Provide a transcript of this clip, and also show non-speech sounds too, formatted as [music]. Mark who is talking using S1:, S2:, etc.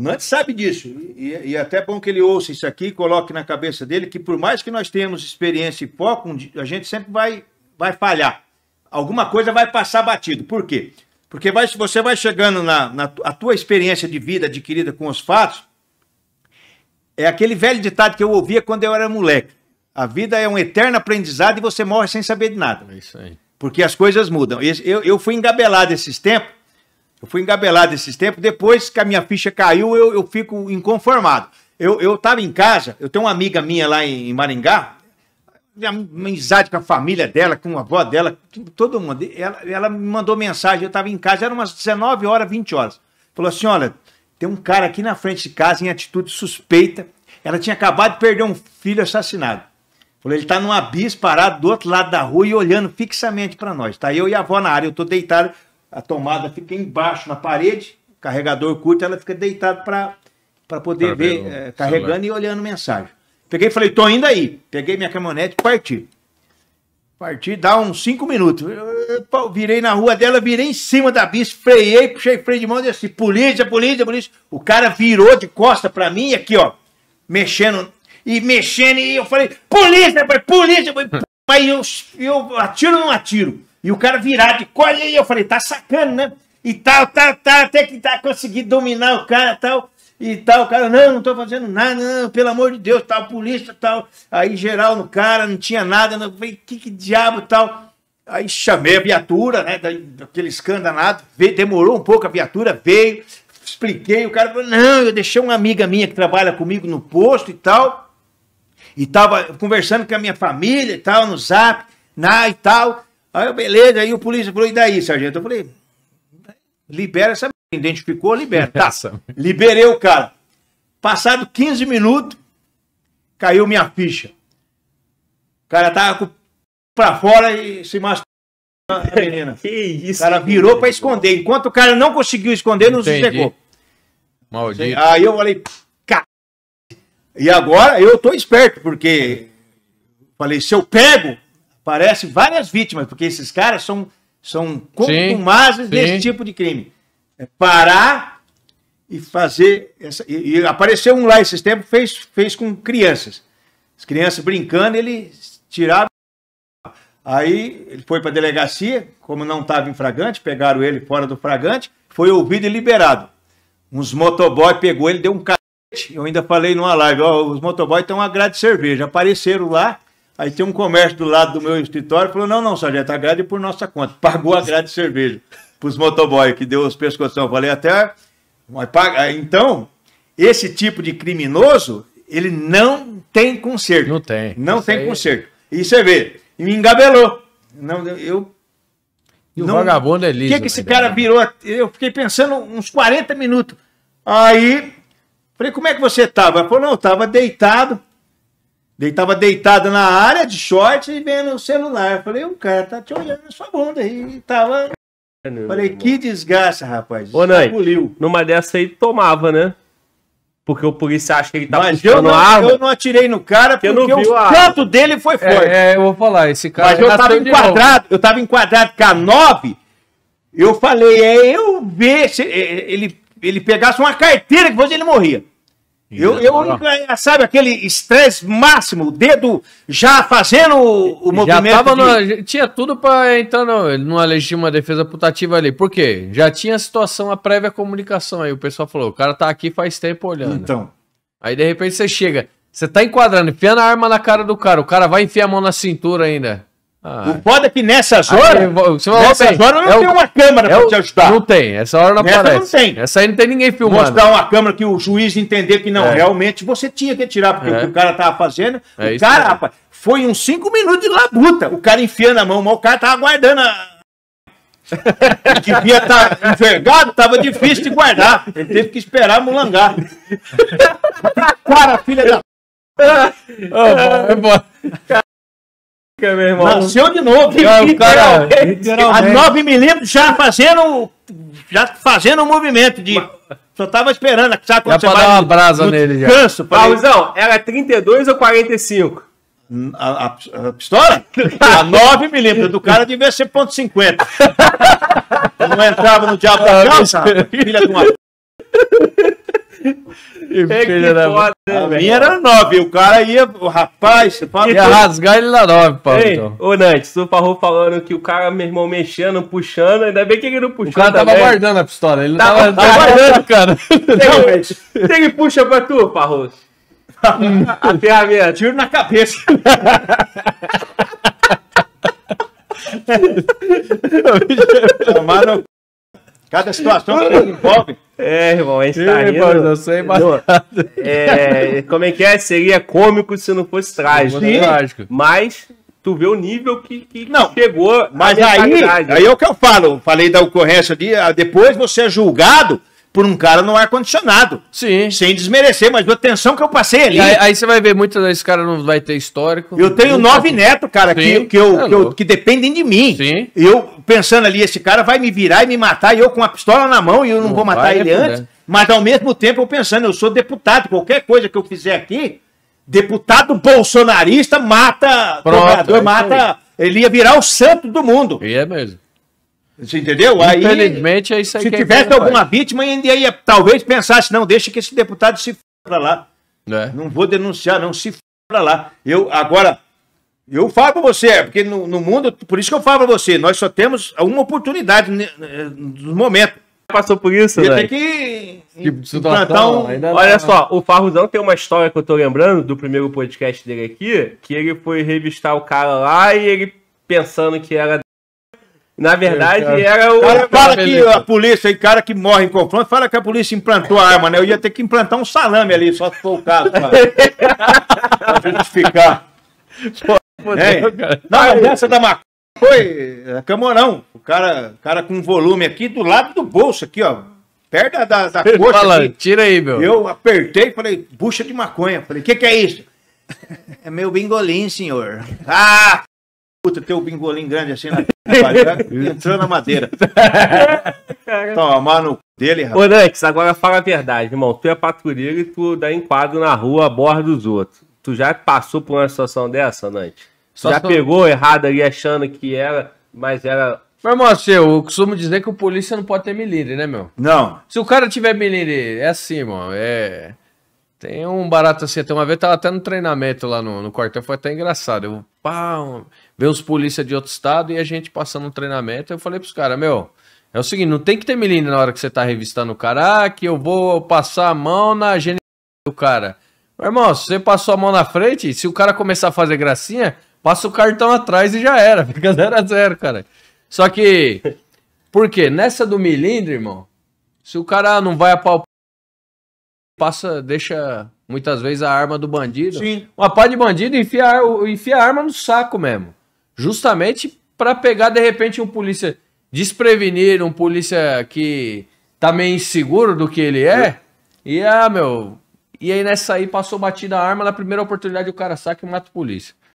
S1: O Nantes é? sabe disso. E, e é até bom que ele ouça isso aqui e coloque na cabeça dele que, por mais que nós tenhamos experiência e foco, a gente sempre vai, vai falhar. Alguma coisa vai passar batido. Por quê? Porque vai, você vai chegando na, na a tua experiência de vida adquirida com os fatos. É aquele velho ditado que eu ouvia quando eu era moleque. A vida é um eterno aprendizado e você morre sem saber de nada. É isso aí. Porque as coisas mudam. Eu, eu fui engabelado esses tempos eu fui engabelado esses tempos, depois que a minha ficha caiu, eu, eu fico inconformado. Eu, eu tava em casa, eu tenho uma amiga minha lá em, em Maringá, minha amizade com a família dela, com a avó dela, todo mundo. Ela, ela me mandou mensagem, eu estava em casa, era umas 19 horas, 20 horas. Falou assim: olha, tem um cara aqui na frente de casa em atitude suspeita. Ela tinha acabado de perder um filho assassinado. Falou, ele está num abismo parado do outro lado da rua e olhando fixamente para nós. Tá eu e a avó na área, eu estou deitado, a tomada fica embaixo na parede, carregador curto, ela fica deitada para poder pra ver, ver é, carregando celular. e olhando mensagem. Peguei e falei, tô indo aí. Peguei minha caminhonete e parti. Parti, dá uns cinco minutos. Eu virei na rua dela, virei em cima da bici, freiei, puxei freio de mão e disse, assim, polícia, polícia, polícia. O cara virou de costa para mim, aqui, ó, mexendo, e mexendo, e eu falei, polícia, polícia, polícia. mas eu, eu atiro ou não atiro? E o cara virar de colhe aí, eu falei, tá sacando, né? E tal, tal, tal, até que tá conseguindo dominar o cara tal. E tal, o cara, não, não tô fazendo nada, não, pelo amor de Deus, tal, polícia, tal. Aí geral no cara, não tinha nada, não, falei, que, que diabo, tal. Aí chamei a viatura, né, daquele escandanado, demorou um pouco a viatura, veio, expliquei, o cara falou, não, eu deixei uma amiga minha que trabalha comigo no posto e tal, e tava conversando com a minha família e tal, no zap, na e tal, Aí eu, beleza, aí o polícia falou, e daí, sargento? Eu falei, libera essa identificou, libera. Tá, [laughs] liberei o cara. Passado 15 minutos, caiu minha ficha. O cara tava com... pra fora e se masturbou a menina. [laughs] que isso. O cara virou para esconder. Enquanto o cara não conseguiu esconder, não se chegou.
S2: Maldito. Aí eu
S1: falei, cara. E agora eu tô esperto, porque falei, se eu pego, parece várias vítimas, porque esses caras são, são contumazes desse tipo de crime. É parar e fazer. Essa, e, e, apareceu um lá esses tempos, fez, fez com crianças. As crianças brincando, ele tirava. Aí ele foi para a delegacia, como não estava em fragante, pegaram ele fora do fragante, foi ouvido e liberado. Uns motoboy pegou ele, deu um cacete. Eu ainda falei numa live, ó, os motoboy estão a grade de cerveja. Apareceram lá, Aí tinha um comércio do lado do meu escritório falou: não, não, sargento, a grade por nossa conta. Pagou a grade de cerveja para os motoboys que deu os pescoção. Eu falei até. Mas paga. Então, esse tipo de criminoso, ele não tem conserto. Não tem. Não Isso tem aí... conserto. E você vê, me engabelou. Não, eu. E o não, vagabundo é liso. O que, que esse né, cara né? virou? Eu fiquei pensando uns 40 minutos. Aí, falei, como é que você estava Ele falou, não, eu deitado ele tava deitado na área de short e vendo o celular. falei, o cara tá te olhando na sua bunda. E tava. falei, que desgraça, rapaz. Ô, Nani, numa dessa aí tomava, né? Porque o polícia acha que ele tava tá Mas eu não, arma. eu não atirei no cara porque, porque o canto dele foi é, forte. É, é, eu vou falar, esse cara. Mas eu tava enquadrado, eu tava enquadrado com a 9. Eu falei, é eu ver se é, ele, ele pegasse uma carteira que fosse ele morria. Eu, eu, tá sabe aquele estresse máximo, o dedo já fazendo o, o já movimento. Tava
S2: de... no, tinha tudo para entrar no, numa legítima defesa putativa ali. Por quê? Já tinha a situação, a prévia comunicação aí. O pessoal falou: o cara tá aqui faz tempo olhando. Então. Aí de repente você chega, você tá enquadrando, enfiando a arma na cara do cara. O cara vai enfiar a mão na cintura ainda. Ah. O
S1: foda é que nessas horas. nessas horas não é tem o, uma câmera é para te ajudar. Não tem, essa hora não aparece. não tem. Essa aí não tem ninguém filmando. Mostrar uma câmera que o juiz entender que não, é. realmente você tinha que tirar, porque o é. que o cara tava fazendo. É o cara, rapaz, foi uns 5 minutos de labuta. O cara enfiando a mão, mas o cara tava guardando a. [laughs] devia estar tá envergado, tava difícil de guardar. Ele teve que esperar mulangar. cara, [laughs] filha da. oh, [laughs] bom, é bom meu irmão. Nasceu de novo. Cara, é, cara, literalmente. A 9 milímetros já fazendo, já fazendo um movimento de... Só tava esperando, sabe quando já você vai... dar uma brasa no, nele já. Paulzão, era 32 ou 45? A, a, a pistola? A [laughs] 9 milímetros. Do cara devia ser ponto .50. Eu [laughs] não entrava no diabo ah, da calça, filha de uma... É da... foda, né, a minha era 9, o cara ia, o rapaz, ia rasgar ele na 9, Paulo. Ei, então. Ô, Nantes, o Parro falando que o cara, meu irmão, mexendo, puxando, ainda bem que ele não puxou. O cara tava guardando
S2: a pistola, ele tava, tava, guardando,
S1: cara. Tem, que puxa pra tu, Parro. [laughs] a ferramenta, tiro na cabeça. [laughs] [laughs] Tomar no Cada situação que você envolve. É, irmão, a gente tá rindo. Irmão, eu sou embarcado. É, como é que é? Seria cômico se não fosse trágico. trágico. Mas tu vê o nível que, que não, chegou. Mas aí, aí é o que eu falo. Falei da ocorrência ali. Ah, depois você é julgado por um cara no ar-condicionado. Sim. Sem desmerecer, mas a tensão que eu passei ali. Aí, aí, você vai ver, muitas vezes cara não vai ter histórico. Eu tenho nove netos, cara, que, que, eu, que, eu, tá que, dependem de mim. Sim. Eu pensando ali, esse cara vai me virar e me matar, e eu com a pistola na mão, e eu não, não vou matar ele né? antes. Mas ao mesmo tempo eu pensando, eu sou deputado, qualquer coisa que eu fizer aqui, deputado bolsonarista mata Pronto, é mata. Ele ia virar o santo do mundo. E é mesmo. Você entendeu? Aí, Infelizmente,
S2: é isso aí. Se tivesse alguma
S1: vítima, ainda ia talvez pensasse, não, deixa que esse deputado se para lá. É. Não vou denunciar, não, se para lá. Eu, agora, eu falo para você, é porque no, no, mundo, por isso que eu falo para você, nós só temos uma oportunidade eh, no momento. Passou por isso, né? Tem que, que situação, um... Olha só, o Farruzão tem uma história que eu tô lembrando do primeiro podcast dele aqui, que ele foi revistar o cara lá e ele pensando que era na verdade, era o. Cara, fala que a polícia, aí, cara que morre em confronto, fala que a polícia implantou a arma, né? Eu ia ter que implantar um salame ali, só se for o caso, cara. [laughs] pra justificar. Pô, é. Na mudança da maconha foi Camorão. O cara, cara com volume aqui do lado do bolso, aqui, ó. Perto da, da, coxa. Fala, aqui. tira
S2: aí, meu. Eu
S1: apertei e falei, bucha de maconha. Falei, o que, que é isso? [laughs] é meu bingolim, senhor. Ah! Puta, tem o bingolim grande assim na né? Tá [laughs] Entrou na madeira. [laughs] Toma Tomar no dele, rapaz. Ô, Nantes, agora fala a verdade, irmão. Tu é patrulheiro e tu dá enquadro na rua, a borda dos outros. Tu já passou por uma situação dessa, Nantes? Só já só... pegou errado ali achando que era, mas era. Mas, moço, assim, eu
S2: costumo dizer que o polícia não pode ter milímetro, né, meu? Não. Se o cara tiver milímetro, é assim, mano. É. Tem um barato assim, até uma vez tava até no treinamento lá no, no quartel, foi até engraçado. Eu, pá, veio uns polícia de outro estado e a gente passando um treinamento. Eu falei pros caras, meu, é o seguinte, não tem que ter milímetro na hora que você tá revistando o cara, ah, que eu vou passar a mão na genital do cara. Meu irmão, se você passou a mão na frente, se o cara começar a fazer gracinha, passa o cartão atrás e já era, fica [laughs] 0 a 0 cara. Só que, por quê? Nessa do milímetro, irmão, se o cara não vai apalpar passa, deixa muitas vezes a arma do bandido. Sim. Uma pá de bandido enfia, enfia a arma no saco mesmo. Justamente para pegar, de repente, um polícia desprevenido, um polícia que tá meio inseguro do que ele é. é. E ah, meu. E aí nessa aí passou batida a arma, na primeira oportunidade o cara saca e mata o polícia.